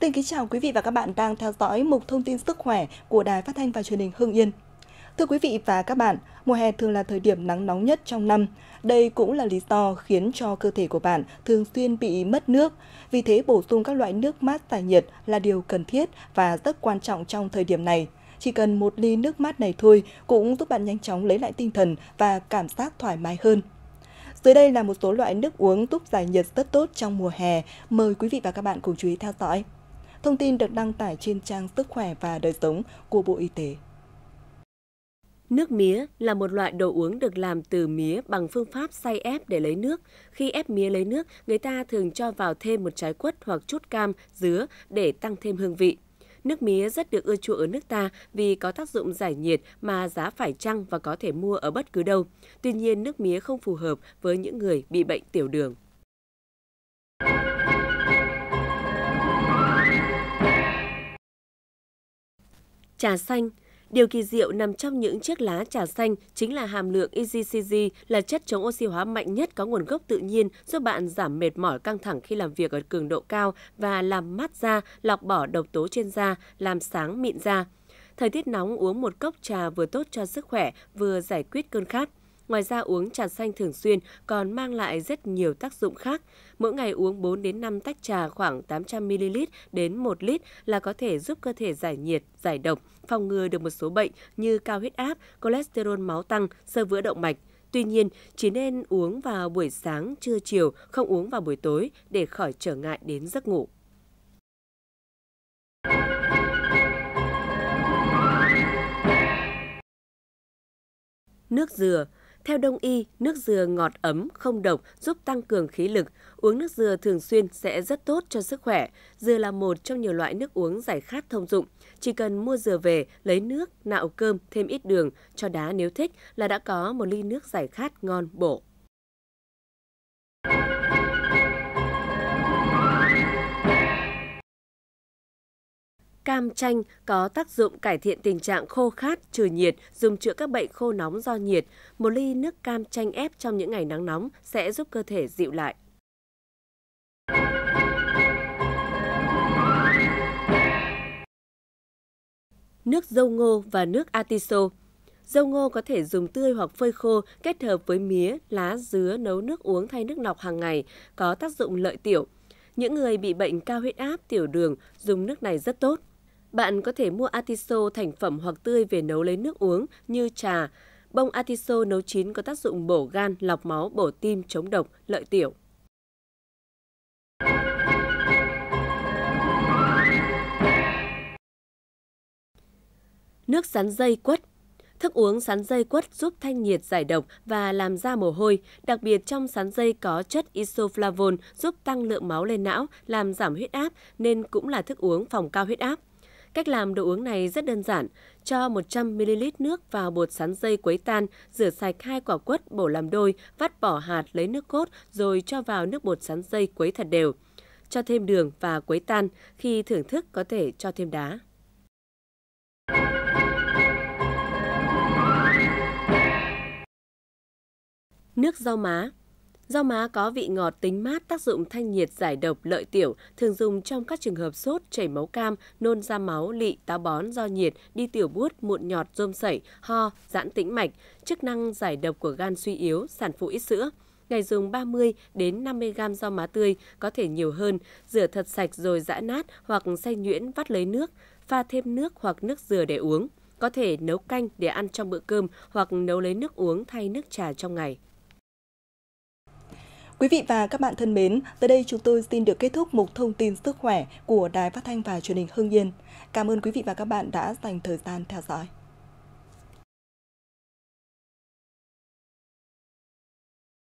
Xin kính chào quý vị và các bạn đang theo dõi mục thông tin sức khỏe của Đài Phát thanh và Truyền hình Hưng Yên. Thưa quý vị và các bạn, mùa hè thường là thời điểm nắng nóng nhất trong năm. Đây cũng là lý do khiến cho cơ thể của bạn thường xuyên bị mất nước. Vì thế bổ sung các loại nước mát giải nhiệt là điều cần thiết và rất quan trọng trong thời điểm này. Chỉ cần một ly nước mát này thôi cũng giúp bạn nhanh chóng lấy lại tinh thần và cảm giác thoải mái hơn. Dưới đây là một số loại nước uống giúp giải nhiệt rất tốt trong mùa hè. Mời quý vị và các bạn cùng chú ý theo dõi. Thông tin được đăng tải trên trang Sức khỏe và đời sống của Bộ Y tế. Nước mía là một loại đồ uống được làm từ mía bằng phương pháp xay ép để lấy nước. Khi ép mía lấy nước, người ta thường cho vào thêm một trái quất hoặc chút cam, dứa để tăng thêm hương vị. Nước mía rất được ưa chuộng ở nước ta vì có tác dụng giải nhiệt mà giá phải chăng và có thể mua ở bất cứ đâu. Tuy nhiên, nước mía không phù hợp với những người bị bệnh tiểu đường. Trà xanh Điều kỳ diệu nằm trong những chiếc lá trà xanh chính là hàm lượng EGCG là chất chống oxy hóa mạnh nhất có nguồn gốc tự nhiên giúp bạn giảm mệt mỏi căng thẳng khi làm việc ở cường độ cao và làm mát da, lọc bỏ độc tố trên da, làm sáng mịn da. Thời tiết nóng uống một cốc trà vừa tốt cho sức khỏe, vừa giải quyết cơn khát. Ngoài ra uống trà xanh thường xuyên còn mang lại rất nhiều tác dụng khác. Mỗi ngày uống 4 đến 5 tách trà khoảng 800 ml đến 1 lít là có thể giúp cơ thể giải nhiệt, giải độc, phòng ngừa được một số bệnh như cao huyết áp, cholesterol máu tăng, sơ vữa động mạch. Tuy nhiên, chỉ nên uống vào buổi sáng, trưa chiều, không uống vào buổi tối để khỏi trở ngại đến giấc ngủ. Nước dừa theo đông y, nước dừa ngọt ấm, không độc, giúp tăng cường khí lực. Uống nước dừa thường xuyên sẽ rất tốt cho sức khỏe. Dừa là một trong nhiều loại nước uống giải khát thông dụng. Chỉ cần mua dừa về, lấy nước, nạo cơm, thêm ít đường, cho đá nếu thích là đã có một ly nước giải khát ngon bổ. cam chanh có tác dụng cải thiện tình trạng khô khát, trừ nhiệt, dùng chữa các bệnh khô nóng do nhiệt. Một ly nước cam chanh ép trong những ngày nắng nóng sẽ giúp cơ thể dịu lại. Nước dâu ngô và nước atiso Dâu ngô có thể dùng tươi hoặc phơi khô, kết hợp với mía, lá, dứa nấu nước uống thay nước lọc hàng ngày, có tác dụng lợi tiểu. Những người bị bệnh cao huyết áp, tiểu đường dùng nước này rất tốt. Bạn có thể mua atiso thành phẩm hoặc tươi về nấu lấy nước uống như trà. Bông atiso nấu chín có tác dụng bổ gan, lọc máu, bổ tim, chống độc, lợi tiểu. Nước sắn dây quất Thức uống sắn dây quất giúp thanh nhiệt giải độc và làm ra mồ hôi, đặc biệt trong sắn dây có chất isoflavone giúp tăng lượng máu lên não, làm giảm huyết áp nên cũng là thức uống phòng cao huyết áp. Cách làm đồ uống này rất đơn giản, cho 100ml nước vào bột sắn dây quấy tan, rửa sạch hai quả quất bổ làm đôi, vắt bỏ hạt lấy nước cốt rồi cho vào nước bột sắn dây quấy thật đều. Cho thêm đường và quấy tan, khi thưởng thức có thể cho thêm đá. Nước rau má Rau má có vị ngọt tính mát, tác dụng thanh nhiệt giải độc lợi tiểu, thường dùng trong các trường hợp sốt, chảy máu cam, nôn ra máu, lị, táo bón do nhiệt, đi tiểu buốt, mụn nhọt, rôm sẩy, ho, giãn tĩnh mạch, chức năng giải độc của gan suy yếu, sản phụ ít sữa. Ngày dùng 30 đến 50 g rau má tươi, có thể nhiều hơn, rửa thật sạch rồi giã nát hoặc xay nhuyễn vắt lấy nước, pha thêm nước hoặc nước dừa để uống. Có thể nấu canh để ăn trong bữa cơm hoặc nấu lấy nước uống thay nước trà trong ngày. Quý vị và các bạn thân mến, tới đây chúng tôi xin được kết thúc mục thông tin sức khỏe của Đài Phát thanh và Truyền hình Hưng Yên. Cảm ơn quý vị và các bạn đã dành thời gian theo dõi.